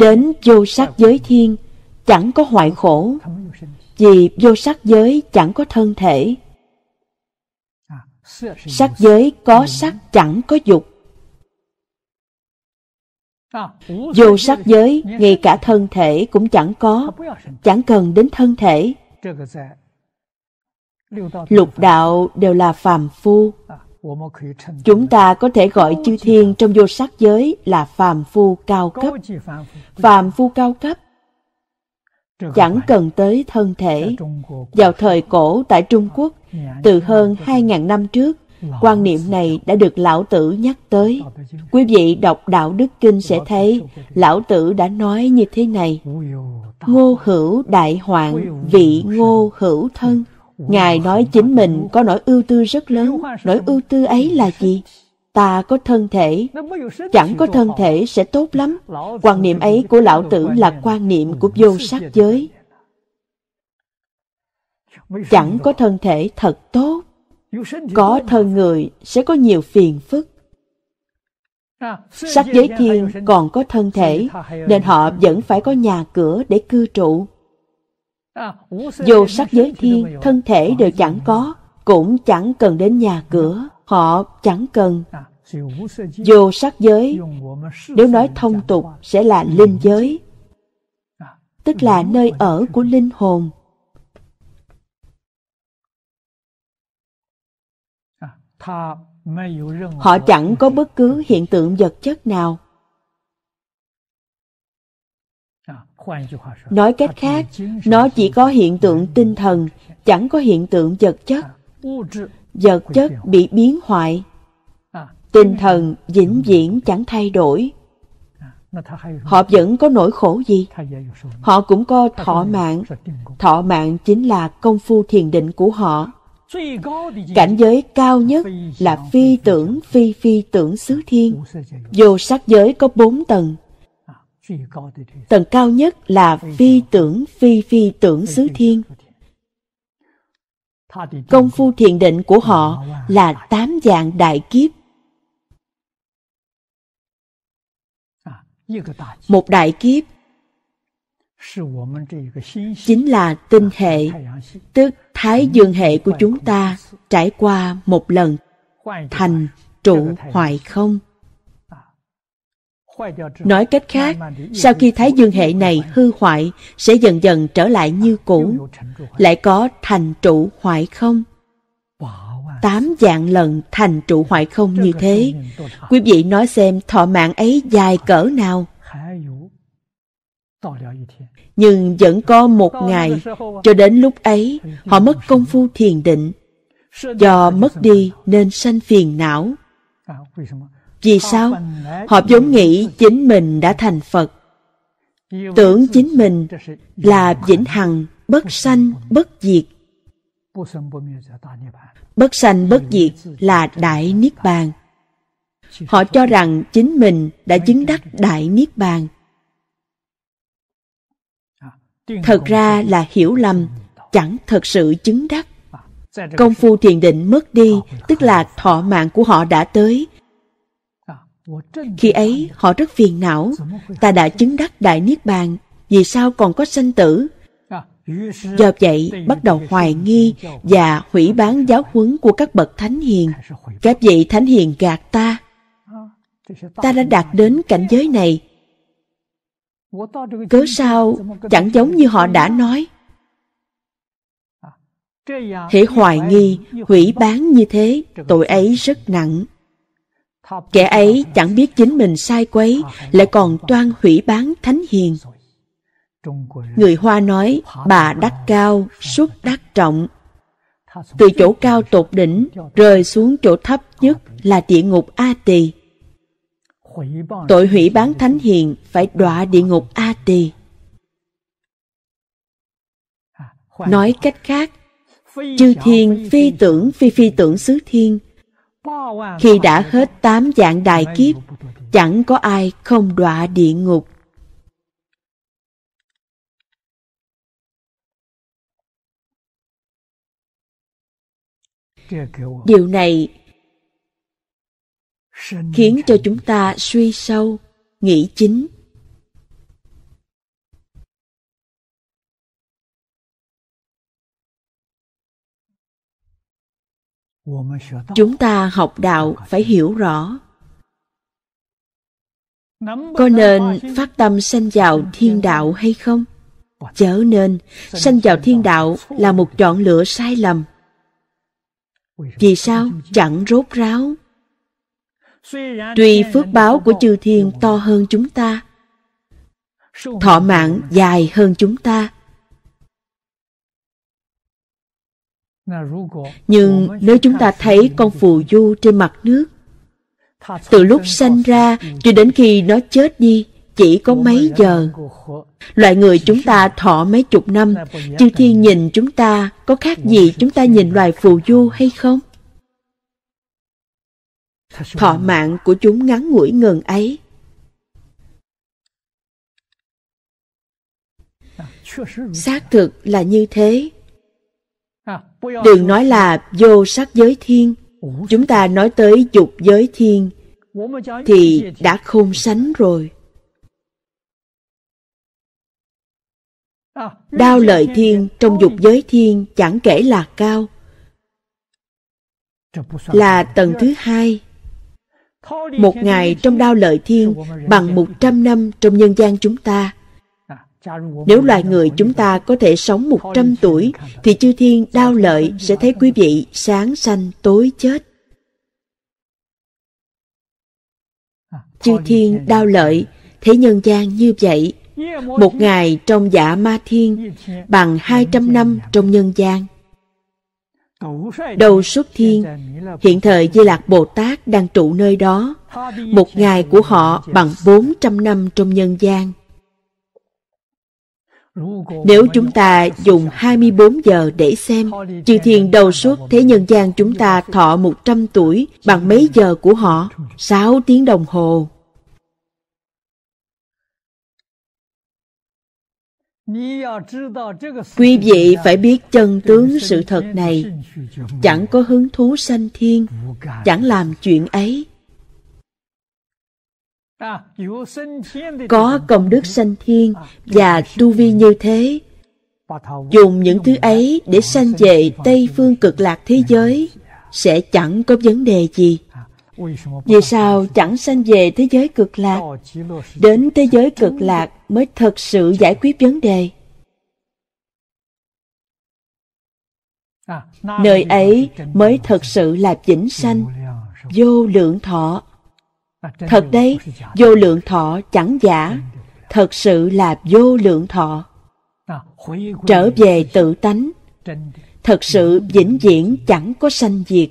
Đến vô sắc giới thiên chẳng có hoại khổ, vì vô sắc giới chẳng có thân thể. Sắc giới có sắc chẳng có dục. Vô sắc giới, ngay cả thân thể cũng chẳng có, chẳng cần đến thân thể. Lục đạo đều là phàm phu, Chúng ta có thể gọi chư thiên trong vô sắc giới là phàm phu cao cấp. Phàm phu cao cấp chẳng cần tới thân thể. Vào thời cổ tại Trung Quốc, từ hơn 2.000 năm trước, quan niệm này đã được Lão Tử nhắc tới. Quý vị đọc Đạo Đức Kinh sẽ thấy Lão Tử đã nói như thế này. Ngô hữu đại hoạn, vị ngô hữu thân ừ. Ngài nói chính mình có nỗi ưu tư rất lớn. Nỗi ưu tư ấy là gì? Ta có thân thể. Chẳng có thân thể sẽ tốt lắm. Quan niệm ấy của lão tử là quan niệm của vô sắc giới. Chẳng có thân thể thật tốt. Có thân người sẽ có nhiều phiền phức. Sắc giới thiên còn có thân thể, nên họ vẫn phải có nhà cửa để cư trụ. Vô sắc giới thiên, thân thể đều chẳng có, cũng chẳng cần đến nhà cửa, họ chẳng cần. Vô sắc giới, nếu nói thông tục sẽ là linh giới, tức là nơi ở của linh hồn. Họ chẳng có bất cứ hiện tượng vật chất nào Nói cách khác, nó chỉ có hiện tượng tinh thần, chẳng có hiện tượng vật chất. Vật chất bị biến hoại. Tinh thần vĩnh viễn chẳng thay đổi. Họ vẫn có nỗi khổ gì? Họ cũng có thọ mạng. Thọ mạng chính là công phu thiền định của họ. Cảnh giới cao nhất là phi tưởng phi phi tưởng xứ thiên. Vô sắc giới có bốn tầng. Tầng cao nhất là vi tưởng phi phi tưởng xứ thiên. Công phu thiền định của họ là tám dạng à, đại kiếp. Một đại kiếp chính là tinh hệ, tức thái dương hệ của chúng ta trải qua một lần thành trụ hoại không Nói cách khác, sau khi Thái Dương hệ này hư hoại, sẽ dần dần trở lại như cũ. Lại có thành trụ hoại không? Tám dạng lần thành trụ hoại không như thế. Quý vị nói xem thọ mạng ấy dài cỡ nào? Nhưng vẫn có một ngày, cho đến lúc ấy, họ mất công phu thiền định. Do mất đi nên sanh phiền não. Vì sao? Họ vốn nghĩ chính mình đã thành Phật. Tưởng chính mình là vĩnh hằng, bất sanh, bất diệt. Bất sanh bất diệt là Đại Niết Bàn. Họ cho rằng chính mình đã chứng đắc Đại Niết Bàn. À, thật ra là hiểu lầm, chẳng thật sự chứng đắc. À, Công phu thiền định mất đi, tức là thọ mạng của họ đã tới, khi ấy họ rất phiền não, ta đã chứng đắc đại niết bàn, vì sao còn có sanh tử? Do vậy, bắt đầu hoài nghi và hủy bán giáo huấn của các bậc thánh hiền. Các vị thánh hiền gạt ta. Ta đã đạt đến cảnh giới này. Cớ sao chẳng giống như họ đã nói? Hãy hoài nghi, hủy bán như thế, tội ấy rất nặng. Kẻ ấy chẳng biết chính mình sai quấy, lại còn toan hủy bán thánh hiền. Người Hoa nói, bà đắc cao, súc đắc trọng. Từ chỗ cao tột đỉnh, rơi xuống chỗ thấp nhất là địa ngục A Tỳ. Tội hủy bán thánh hiền phải đọa địa ngục A Tỳ. Nói cách khác, chư thiên phi tưởng phi phi tưởng xứ thiên khi đã hết tám dạng đại kiếp, chẳng có ai không đọa địa ngục. Điều này khiến cho chúng ta suy sâu, nghĩ chính chúng ta học đạo phải hiểu rõ có nên phát tâm sanh vào thiên đạo hay không chớ nên sanh vào thiên đạo là một chọn lựa sai lầm vì sao chẳng rốt ráo tuy phước báo của chư thiên to hơn chúng ta thọ mạng dài hơn chúng ta nhưng nếu chúng ta thấy con phù du trên mặt nước từ lúc sanh ra cho đến khi nó chết đi chỉ có mấy giờ loại người chúng ta thọ mấy chục năm chư thiên nhìn chúng ta có khác gì chúng ta nhìn loài phù du hay không thọ mạng của chúng ngắn ngủi ngần ấy à, xác thực là như thế Đừng nói là vô sắc giới thiên, chúng ta nói tới dục giới thiên thì đã không sánh rồi. Đao lợi thiên trong dục giới thiên chẳng kể là cao, là tầng thứ hai. Một ngày trong đao lợi thiên bằng một trăm năm trong nhân gian chúng ta. Nếu loài người chúng ta có thể sống 100 tuổi, thì chư thiên đau lợi sẽ thấy quý vị sáng sanh tối chết. Chư thiên đau lợi, thế nhân gian như vậy. Một ngày trong dạ ma thiên bằng 200 năm trong nhân gian. Đầu xuất thiên, hiện thời Di Lạc Bồ Tát đang trụ nơi đó. Một ngày của họ bằng 400 năm trong nhân gian. Nếu chúng ta dùng 24 giờ để xem, chư thiên đầu suốt thế nhân gian chúng ta thọ 100 tuổi bằng mấy giờ của họ? 6 tiếng đồng hồ. Quý vị phải biết chân tướng sự thật này, chẳng có hứng thú sanh thiên, chẳng làm chuyện ấy. À, có công đức sanh thiên à, và tu vi như thế dùng những thứ ấy để sanh về tây phương cực lạc thế giới sẽ chẳng có vấn đề gì à, vì sao chẳng sanh về thế giới cực lạc đến thế giới cực lạc mới thật sự giải quyết vấn đề nơi ấy mới thật sự là vĩnh sanh vô lượng thọ Thật đấy, vô lượng thọ chẳng giả, thật sự là vô lượng thọ. Trở về tự tánh, thật sự vĩnh viễn chẳng có sanh diệt.